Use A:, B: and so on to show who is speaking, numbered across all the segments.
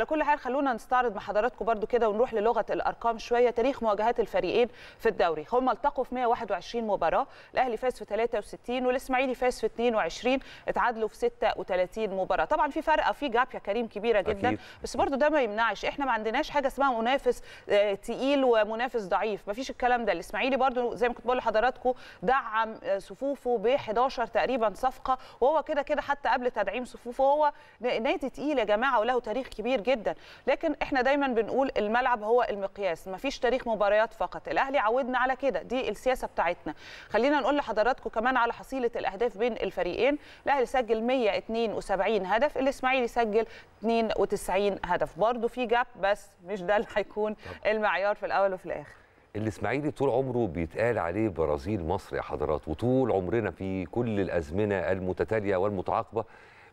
A: على كل حال خلونا نستعرض مع حضراتكم برضو كده ونروح للغه الارقام شويه تاريخ مواجهات الفريقين في الدوري هم التقوا في 121 مباراه الاهلي فاز في 63 والاسماعيلي فاز في 22 اتعادلوا في 36 مباراه طبعا في فرقه في جاب يا كريم كبيره جدا أكيد. بس برضو ده ما يمنعش احنا ما عندناش حاجه اسمها منافس آه، تقيل ومنافس ضعيف ما فيش الكلام ده الاسماعيلي برضو زي ما كنت بقول لحضراتكم دعم آه، صفوفه ب 11 تقريبا صفقه وهو كده كده حتى قبل تدعيم صفوفه هو نادي تقيل يا جماعه وله تاريخ كبير جدا جدا لكن احنا دايما بنقول الملعب هو المقياس مفيش تاريخ مباريات فقط الاهلي عودنا على كده دي السياسه بتاعتنا خلينا نقول لحضراتكم كمان على حصيله الاهداف بين الفريقين الاهلي سجل 172 هدف الاسماعيلي سجل 92 هدف برضه في جاب بس مش ده اللي هيكون المعيار في الاول وفي الاخر
B: الاسماعيلي طول عمره بيتقال عليه برازيل مصر يا حضرات وطول عمرنا في كل الازمنه المتتاليه والمتعاقبه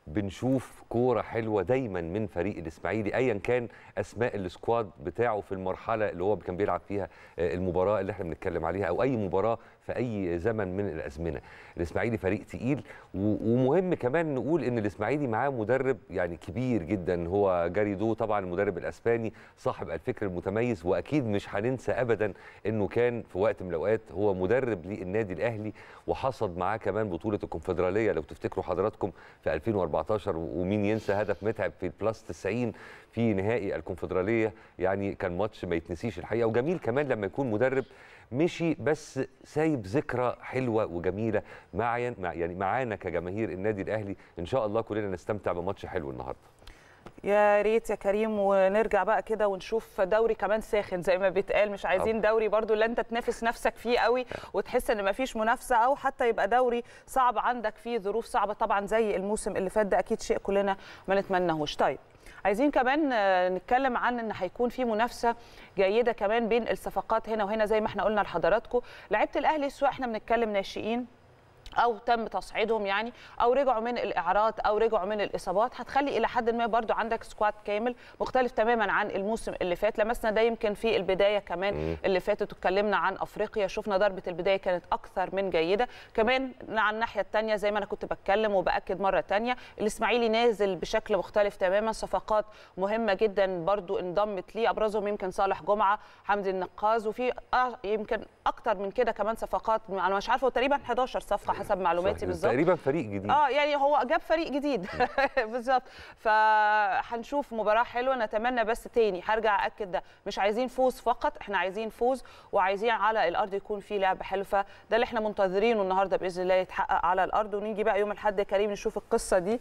B: بنشوف كوره حلوه دايما من فريق الاسماعيلي ايا كان اسماء السكواد بتاعه في المرحله اللي هو كان بيلعب فيها آه، المباراه اللي احنا بنتكلم عليها او اي مباراه في اي زمن من الازمنه الاسماعيلي فريق تقيل ومهم كمان نقول ان الاسماعيلي معاه مدرب يعني كبير جدا هو جاريدو طبعا المدرب الاسباني صاحب الفكر المتميز واكيد مش هننسى ابدا انه كان في وقت من الاوقات هو مدرب للنادي الاهلي وحصد معاه كمان بطوله الكونفدراليه لو تفتكروا حضراتكم في 2014 2014 ومين ينسى هدف متعب في البلاس 90 في نهائي الكونفدراليه يعني كان ماتش ما يتنسيش الحقيقه وجميل كمان لما يكون مدرب مشي بس سايب ذكرى حلوه وجميله معي يعني معانا كجماهير النادي الاهلي ان شاء الله كلنا نستمتع بماتش حلو النهارده
A: يا ريت يا كريم ونرجع بقى كده ونشوف دوري كمان ساخن زي ما بيتقال مش عايزين دوري برضو اللي انت تنافس نفسك فيه قوي وتحس ان مفيش منافسه او حتى يبقى دوري صعب عندك فيه ظروف صعبه طبعا زي الموسم اللي فات ده اكيد شيء كلنا ما نتمناهوش طيب عايزين كمان آه، نتكلم عن ان هيكون في منافسه جيده كمان بين الصفقات هنا وهنا زي ما احنا قلنا لحضراتكم لعيبه الاهلي سواء احنا بنتكلم ناشئين او تم تصعيدهم يعني او رجعوا من الاعراض او رجعوا من الاصابات هتخلي الى حد ما برضو عندك سكواد كامل مختلف تماما عن الموسم اللي فات لمسنا ده يمكن في البدايه كمان اللي فاتت اتكلمنا عن افريقيا شفنا ضربه البدايه كانت اكثر من جيده كمان على الناحيه الثانيه زي ما انا كنت بتكلم وباكد مره ثانيه الاسماعيلي نازل بشكل مختلف تماما صفقات مهمه جدا برضو انضمت ليه ابرزهم يمكن صالح جمعه حمدي النقاز وفي يمكن اكتر من كده كمان صفقات انا مش عارفه تقريبا 11 صفقه حسب معلوماتي يعني بالظبط تقريبا
B: فريق جديد اه
A: يعني هو جاب فريق جديد بالظبط فهنشوف مباراه حلوه نتمنى بس تاني هرجع اكد ده مش عايزين فوز فقط احنا عايزين فوز وعايزين على الارض يكون في لعب حلو فده اللي احنا منتظرينه النهارده باذن الله يتحقق على الارض ونيجي بقى يوم الاحد كريم نشوف القصه دي